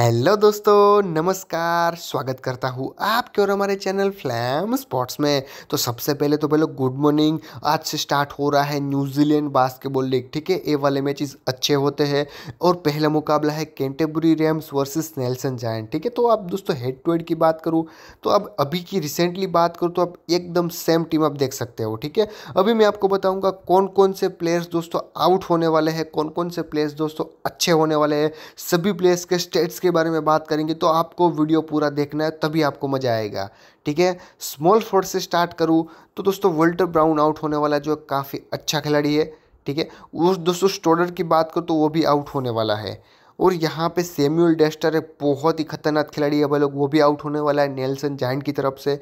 hello दोस्तों नमस्कार स्वागत करता हूँ आपके और हमारे चैनल फ्लैम स्पोर्ट्स में तो सबसे पहले तो पहले गुड मॉर्निंग आज से स्टार्ट हो रहा है न्यूजीलैंड बास्केटबॉल लीग ठीक है ए वाले मैचेस अच्छे होते हैं और पहला मुकाबला है Canterbury Rams versus Nelson Giant ठीक है तो आप दोस्तों हेड टू हेड की बात करूँ तो अब अभी की रिसेंटली बात करूँ तो आप एकदम सेम टीम आप देख सकते हो ठीक है अभी मैं आपको बताऊँगा कौन कौन से प्लेयर्स दोस्तों आउट होने वाले हैं कौन कौन से प्लेयर्स दोस्तों अच्छे होने वाले हैं सभी प्लेयर्स के स्टेट्स उसके बारे में बात करेंगे तो आपको वीडियो पूरा देखना है तभी आपको मज़ा आएगा ठीक है स्मॉल फोर्ड से स्टार्ट करूँ तो दोस्तों वर्ल्टर ब्राउन आउट होने वाला जो काफ़ी अच्छा खिलाड़ी है ठीक है उस दोस्तों स्टोडर की बात करो तो वो भी आउट होने वाला है और यहाँ पे सेम्यूल डेस्टर है बहुत ही खतरनाक खिलाड़ी है भाई लोग वो भी आउट होने वाला है नेल्सन जैन की तरफ से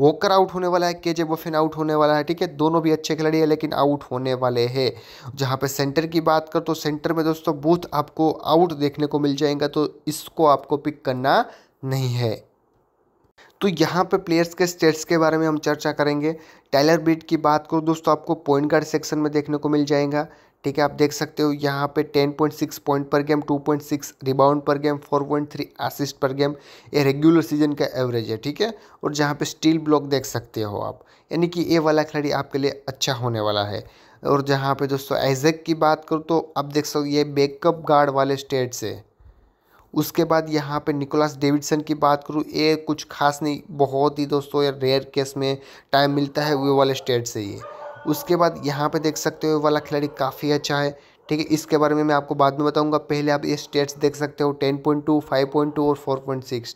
वॉकर आउट होने वाला है के जे बफिन आउट होने वाला है ठीक है दोनों भी अच्छे खिलाड़ी है लेकिन आउट होने वाले हैं जहाँ पे सेंटर की बात कर तो सेंटर में दोस्तों बूथ आपको आउट देखने को मिल जाएगा तो इसको आपको पिक करना नहीं है तो यहाँ पे प्लेयर्स के स्टेट्स के बारे में हम चर्चा करेंगे टाइलर बीट की बात करूँ दोस्तों आपको पॉइंट गार्ड सेक्शन में देखने को मिल जाएगा ठीक है आप देख सकते हो यहाँ पे 10.6 point per game 2.6 rebound per game 4.3 assist per game ये रेगुलर सीजन का एवरेज है ठीक है और जहाँ पे स्टील ब्लॉक देख सकते हो आप यानी कि ये वाला खिलाड़ी आपके लिए अच्छा होने वाला है और जहाँ पे दोस्तों एजेक की बात करूँ तो आप देख सकते हो ये बैकअप गार्ड वाले स्टेट्स है उसके बाद यहाँ पे निकोलस डेविडसन की बात करूँ ये कुछ खास नहीं बहुत ही दोस्तों ये रेयर केस में टाइम मिलता है वे e वाले स्टेट से ये उसके बाद यहाँ पे देख सकते हो वे वाला खिलाड़ी काफ़ी अच्छा है ठीक है इसके बारे में मैं आपको बाद में बताऊंगा पहले आप ये स्टेट्स देख सकते हो 10.2, 5.2 और 4.6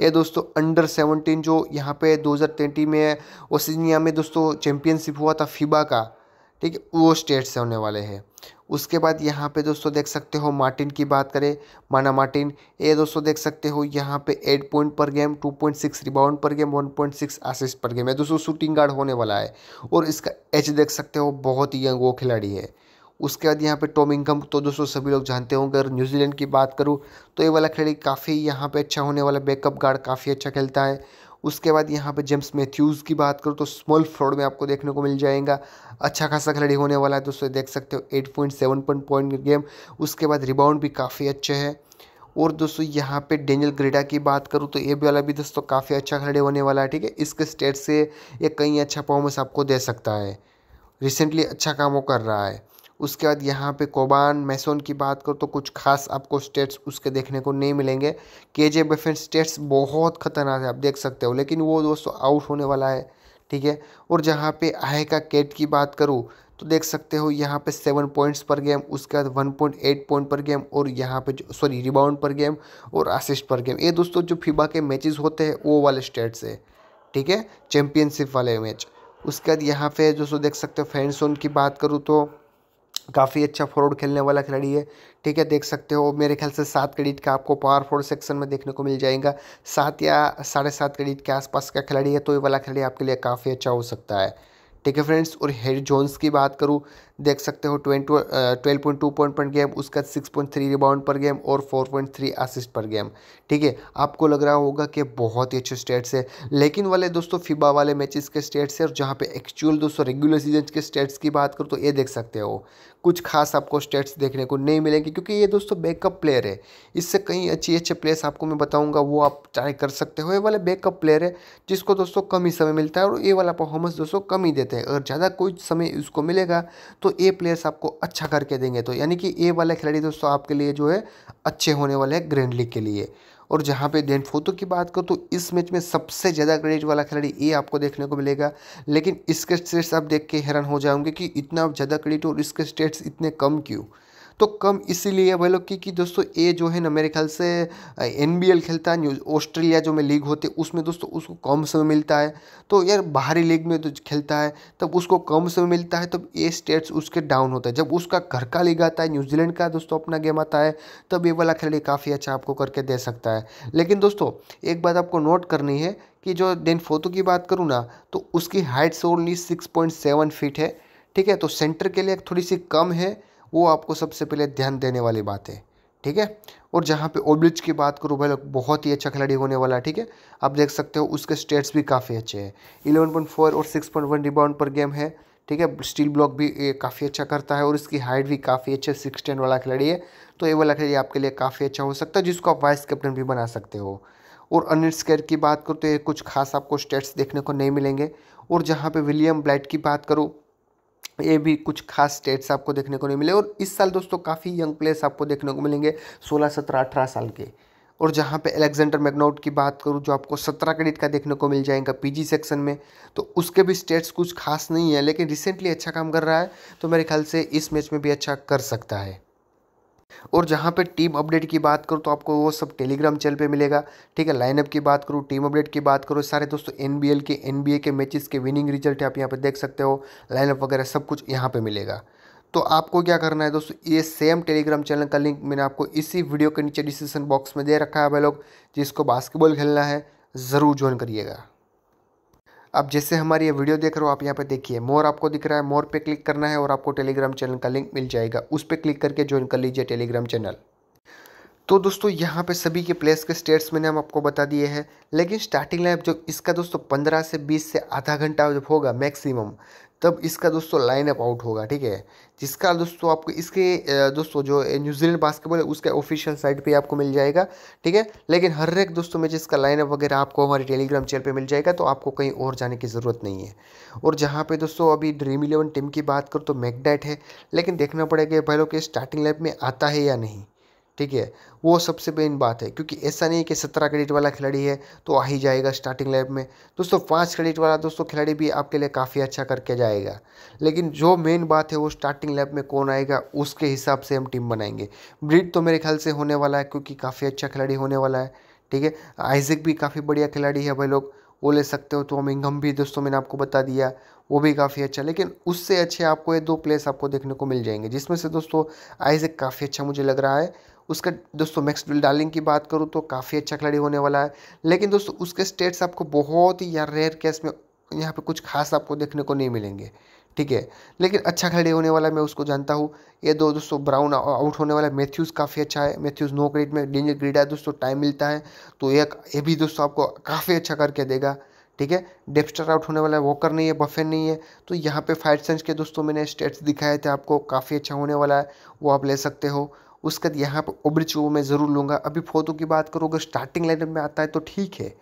ये दोस्तों अंडर 17 जो यहाँ पे 2020 में ओसिनिया में दोस्तों चैम्पियनशिप हुआ था फिबा का ठीक है वो स्टेट से होने वाले हैं उसके बाद यहाँ पे दोस्तों देख सकते हो मार्टिन की बात करें माना मार्टिन ये दोस्तों देख सकते हो यहाँ पे eight point per game two point six rebound per game one point six assist per game है दोस्तों शूटिंग गार्ड होने वाला है और इसका एच देख सकते हो बहुत ही यंग वो खिलाड़ी है उसके बाद यहाँ पे टॉम तो दोस्तों सभी लोग जानते होंगे अगर न्यूजीलैंड की बात करूँ तो ये वाला खिलाड़ी काफ़ी यहाँ पे अच्छा होने वाला बैकअप गार्ड काफ़ी अच्छा खेलता है उसके बाद यहाँ पे जेम्स मैथ्यूज़ की बात करूँ तो स्मॉल फ्रॉड में आपको देखने को मिल जाएगा अच्छा खासा खिलाड़ी होने वाला है दोस्तों देख सकते हो eight point seven point point game उसके बाद रिबाउंड भी काफ़ी अच्छे है और दोस्तों यहाँ पे डेनियल ग्रेडा की बात करूँ तो ये वाला भी दोस्तों काफ़ी अच्छा खिलाड़ी होने वाला है ठीक है इसके स्टेट से ये कहीं अच्छा परफॉर्मेंस आपको दे सकता है रिसेंटली अच्छा काम वो कर रहा है उसके बाद यहाँ पे कोबान मैसोन की बात करो तो कुछ खास आपको स्टेट्स उसके देखने को नहीं मिलेंगे के जे बफेन स्टेट्स बहुत खतरनाक है आप देख सकते हो लेकिन वो दोस्तों आउट होने वाला है ठीक है और जहाँ पे आय का केट की बात करूँ तो देख सकते हो यहाँ पे सेवन पॉइंट्स पर गेम उसके बाद one point eight point per game और यहाँ पे जो सॉरी रिबाउंड पर गेम और असिस्ट पर गेम ये दोस्तों जो फिबा के मैचेस होते हैं वो वाले स्टेट्स है ठीक है चैम्पियनशिप वाले मैच उसके बाद यहाँ पे दोस्तों देख सकते हो फैंडसोन की बात करूँ तो काफ़ी अच्छा फॉरवर्ड खेलने वाला खिलाड़ी है ठीक है देख सकते हो मेरे ख्याल से सात क्रेडिट का आपको पावर फोर्ड सेक्शन में देखने को मिल जाएगा सात या साढ़े सात क्रेडिट के आसपास का खिलाड़ी है तो ये वाला खिलाड़ी आपके लिए काफ़ी अच्छा हो सकता है ठीक है फ्रेंड्स और हेरी जोन्स की बात करूँ देख सकते हो twenty twelve point two point per game उसका six point three rebound per game और four point three assist per game ठीक है आपको लग रहा होगा कि बहुत ही अच्छे स्टेट्स है लेकिन वाले दोस्तों फिबा वाले मैचेस के स्टेट्स है और जहाँ पे एक्चुअल दोस्तों रेगुलर सीजन के स्टेट्स की बात करो तो ये देख सकते हो कुछ खास आपको स्टेट्स देखने को नहीं मिलेंगे क्योंकि ये दोस्तों बैकअप प्लेयर है इससे कहीं अच्छी अच्छे प्लेयर्स आपको मैं बताऊंगा वो आप ट्राई कर सकते हो ये वाला बैकअप प्लेयर है जिसको दोस्तों कम ही समय मिलता है और ये वाला परफॉर्मेंस दोस्तों कम ही देते हैं अगर ज़्यादा कोई समय उसको मिलेगा तो ए प्लेयर्स आपको अच्छा करके देंगे तो यानी कि ए वाले खिलाड़ी दोस्तों आपके लिए जो है अच्छे होने वाले हैं ग्रैंड लीग के लिए और जहाँ पे फोतो की बात करो तो इस मैच में सबसे ज़्यादा क्रेडिट वाला खिलाड़ी ए आपको देखने को मिलेगा लेकिन इसके स्टेट्स आप देख के हैरान हो जाओगे कि इतना ज़्यादा क्रेडिट और इसके स्टेट्स इतने कम क्यों तो कम इसीलिए लोग कि दोस्तों ये जो है ना मेरे ख्याल से एन खेलता है न्यूज ऑस्ट्रेलिया जो में लीग होती है उसमें दोस्तों उसको कम समय मिलता है तो यार बाहरी लीग में तो खेलता है तब उसको कम समय मिलता है तब ये स्टेट्स उसके डाउन होता है जब उसका घर का लीग आता है न्यूजीलैंड का दोस्तों अपना गेम आता है तब ये वाला खिलाड़ी काफ़ी अच्छा आपको करके दे सकता है लेकिन दोस्तों एक बात आपको नोट करनी है कि जो डेन फोतो की बात करूँ ना तो उसकी height only six point seven feet है ठीक है तो सेंटर के लिए थोड़ी सी कम है वो आपको सबसे पहले ध्यान देने वाली बात है ठीक है और जहाँ पे ओब्लिच की बात करूँ भाई बहुत ही अच्छा खिलाड़ी होने वाला है ठीक है आप देख सकते हो उसके स्टेट्स भी काफ़ी अच्छे हैं इलेवन पॉइंट फोर और six point one rebound per game है ठीक है स्टील ब्लॉक भी काफ़ी अच्छा करता है और इसकी हाइट भी काफ़ी अच्छे सिक्स टेन वाला खिलाड़ी है तो ये वाला खिलाड़ी आपके लिए काफ़ी अच्छा हो सकता है जिसको आप वाइस कैप्टन भी बना सकते हो और अनिल स्केर की बात करूँ तो ये कुछ खास आपको स्टेट्स देखने को नहीं मिलेंगे और जहाँ पर विलियम ब्लैट की बात करूँ ये भी कुछ खास स्टेट्स आपको देखने को नहीं मिले और इस साल दोस्तों काफ़ी यंग प्लेयर्स आपको देखने को मिलेंगे सोलह सत्रह अठारह साल के और जहाँ पे एलेक्जेंडर मैगनोट की बात करूँ जो आपको सत्रह क्रेडिट का देखने को मिल जाएगा पीजी सेक्शन में तो उसके भी स्टेट्स कुछ खास नहीं है लेकिन रिसेंटली अच्छा काम कर रहा है तो मेरे ख्याल से इस मैच में भी अच्छा कर सकता है और जहाँ पे टीम अपडेट की बात करूँ तो आपको वो सब टेलीग्राम चैनल पे मिलेगा ठीक है लाइनअप की बात करूँ टीम अपडेट की बात करूँ सारे दोस्तों एन के एन के मैचेस के विनिंग रिजल्ट आप यहाँ पर देख सकते हो लाइनअप वगैरह सब कुछ यहाँ पर मिलेगा तो आपको क्या करना है दोस्तों ये सेम टेलीग्राम चैनल का लिंक मैंने आपको इसी वीडियो के नीचे डिस्क्रिप्शन बॉक्स में दे रखा है भाई लोग जिसको बास्केटबॉल खेलना है ज़रूर ज्वाइन करिएगा आप जैसे हमारी ये वीडियो देख रहे हो आप यहाँ पे देखिए मोर आपको दिख रहा है मोर पे क्लिक करना है और आपको टेलीग्राम चैनल का लिंक मिल जाएगा उस पर क्लिक करके ज्वाइन कर लीजिए टेलीग्राम चैनल तो दोस्तों यहाँ पे सभी के प्लेस के स्टेट्स मैंने हम आपको बता दिए हैं लेकिन स्टार्टिंग लाइफ जो इसका दोस्तों पंद्रह से बीस से आधा घंटा जब होगा मैक्सिमम तब इसका दोस्तों लाइन अप आउट होगा ठीक है जिसका दोस्तों आपको इसके दोस्तों जो न्यूजीलैंड बास्केटबॉल है उसके ऑफिशियल साइट पे आपको मिल जाएगा ठीक है लेकिन हर एक दोस्तों में जिसका लाइन अप वगैरह आपको हमारे टेलीग्राम चैनल पे मिल जाएगा तो आपको कहीं और जाने की ज़रूरत नहीं है और जहाँ पर दोस्तों अभी ड्रीम इलेवन टीम की बात करो तो मैकडेट है लेकिन देखना पड़ेगा भाई लोग स्टार्टिंग लाइफ में आता है या नहीं ठीक है वो सबसे मेन बात है क्योंकि ऐसा नहीं है कि सत्रह क्रेडिट वाला खिलाड़ी है तो आ ही जाएगा स्टार्टिंग लाइफ में दोस्तों पाँच क्रेडिट वाला दोस्तों खिलाड़ी भी आपके लिए काफ़ी अच्छा करके जाएगा लेकिन जो मेन बात है वो स्टार्टिंग लाइफ में कौन आएगा उसके हिसाब से हम टीम बनाएंगे ब्रिड तो मेरे ख्याल से होने वाला है क्योंकि काफ़ी अच्छा खिलाड़ी होने वाला है ठीक है आइजिक भी काफ़ी बढ़िया खिलाड़ी है भाई लोग वो ले सकते हो तो हम इंगम भी दोस्तों मैंने आपको बता दिया वो भी काफ़ी अच्छा लेकिन उससे अच्छे आपको ये दो प्लेस आपको देखने को मिल जाएंगे जिसमें से दोस्तों आइजक काफ़ी अच्छा मुझे लग रहा है उसका दोस्तों मैक्स मैक्सवेल डार्लिंग की बात करूँ तो काफ़ी अच्छा खिलाड़ी होने वाला है लेकिन दोस्तों उसके स्टेट्स आपको बहुत ही या रेयर केस में यहाँ पे कुछ खास आपको देखने को नहीं मिलेंगे ठीक है लेकिन अच्छा खिलाड़ी होने वाला मैं उसको जानता हूँ ये दो दोस्तों ब्राउन आउट होने वाला मैथ्यूज़ काफ़ी अच्छा है मैथ्यूज़ नो ग्रेड में डेंजर ग्रेड है दोस्तों टाइम मिलता है तो एक ये भी दोस्तों आपको काफ़ी अच्छा करके देगा ठीक है डेप्स्टर आउट होने वाला है वॉकर नहीं है बफेन नहीं है तो यहाँ पे फाइट सेंस के दोस्तों मैंने स्टेट्स दिखाए थे आपको काफ़ी अच्छा होने वाला है वो आप ले सकते हो उसके बाद यहाँ पर ओब्रिच को मैं ज़रूर लूँगा अभी फोटो की बात करूँ अगर स्टार्टिंग लाइनअप में आता है तो ठीक है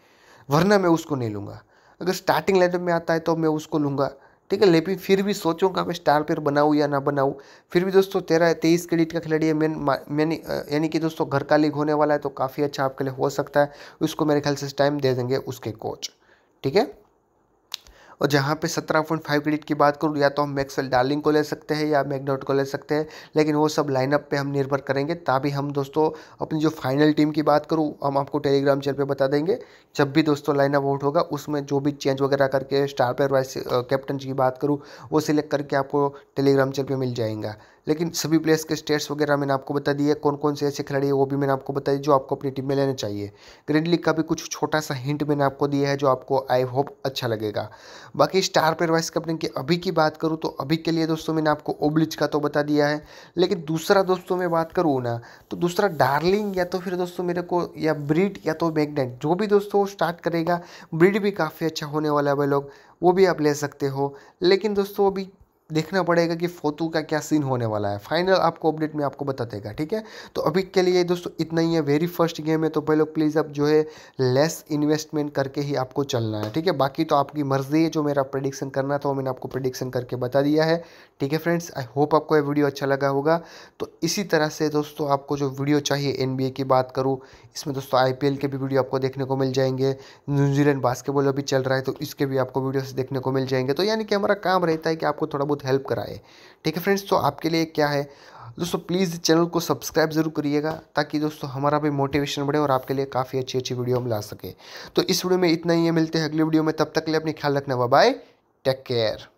वरना मैं उसको नहीं लूँगा अगर स्टार्टिंग लाइनअप में आता है तो मैं उसको लूँगा ठीक है लेकिन फिर भी सोचूंगा मैं स्टार पेयर बनाऊँ या ना बनाऊँ फिर भी दोस्तों तेरह तेईस क्रेडिट का खिलाड़ी है मैन मैंने यानी कि दोस्तों घर का लीग होने वाला है तो काफ़ी अच्छा आपके लिए हो सकता है उसको मेरे ख्याल से टाइम दे देंगे उसके कोच ठीक है और जहाँ पे फाइव क्रेडिट की बात करूँ या तो हम मैक्सवेल डार्लिंग को ले सकते हैं या मैकडोट को ले सकते हैं लेकिन वो सब लाइनअप पे हम निर्भर करेंगे ताकि हम दोस्तों अपनी जो फाइनल टीम की बात करूँ हम आपको टेलीग्राम चैनल पर बता देंगे जब भी दोस्तों लाइनअप आउट होगा उसमें जो भी चेंज वगैरह करके स्टार प्लेयर वाइस कैप्टन की बात करूँ वो सिलेक्ट करके आपको टेलीग्राम चैनल पर मिल जाएगा लेकिन सभी प्लेयर्स के स्टेट्स वगैरह मैंने आपको बता दिए कौन कौन से ऐसे खिलाड़ी है वो भी मैंने आपको बता दी जो आपको अपनी टीम में लेना चाहिए ग्रीन लीग का भी कुछ छोटा सा हिंट मैंने आपको दिया है जो आपको आई होप अच्छा लगेगा बाकी स्टार प्लेयर वाइस कैप्टन की अभी की बात करूँ तो अभी के लिए दोस्तों मैंने आपको ओब्लिच का तो बता दिया है लेकिन दूसरा दोस्तों मैं बात करूँ ना तो दूसरा डार्लिंग या तो फिर दोस्तों मेरे को या ब्रिड या तो मैगनेट जो भी दोस्तों स्टार्ट करेगा ब्रिड भी काफ़ी अच्छा होने वाला है वह लोग वो भी आप ले सकते हो लेकिन दोस्तों अभी देखना पड़ेगा कि फोतू का क्या सीन होने वाला है फाइनल आपको अपडेट में आपको बता देगा ठीक है तो अभी के लिए दोस्तों इतना ही है वेरी फर्स्ट गेम है तो पहले प्लीज़ अब जो है लेस इन्वेस्टमेंट करके ही आपको चलना है ठीक है बाकी तो आपकी मर्जी है जो मेरा प्रडिक्शन करना था वो मैंने आपको प्रडिक्शन करके बता दिया है ठीक है फ्रेंड्स आई होप आपको ये वीडियो अच्छा लगा होगा तो इसी तरह से दोस्तों आपको जो वीडियो चाहिए एन की बात करूँ इसमें दोस्तों आई के भी वीडियो आपको देखने को मिल जाएंगे न्यूजीलैंड बास्केटबॉल अभी चल रहा है तो इसके भी आपको वीडियो देखने को मिल जाएंगे तो यानी कि हमारा काम रहता है कि आपको थोड़ा बहुत हेल्प कराए ठीक है फ्रेंड्स तो आपके लिए क्या है दोस्तों प्लीज़ चैनल को सब्सक्राइब ज़रूर करिएगा ताकि दोस्तों हमारा भी मोटिवेशन बढ़े और आपके लिए काफ़ी अच्छी अच्छी वीडियो हम ला सकें तो इस वीडियो में इतना ही है मिलते हैं अगले वीडियो में तब तक के लिए अपने ख्याल रखना बाय टेक केयर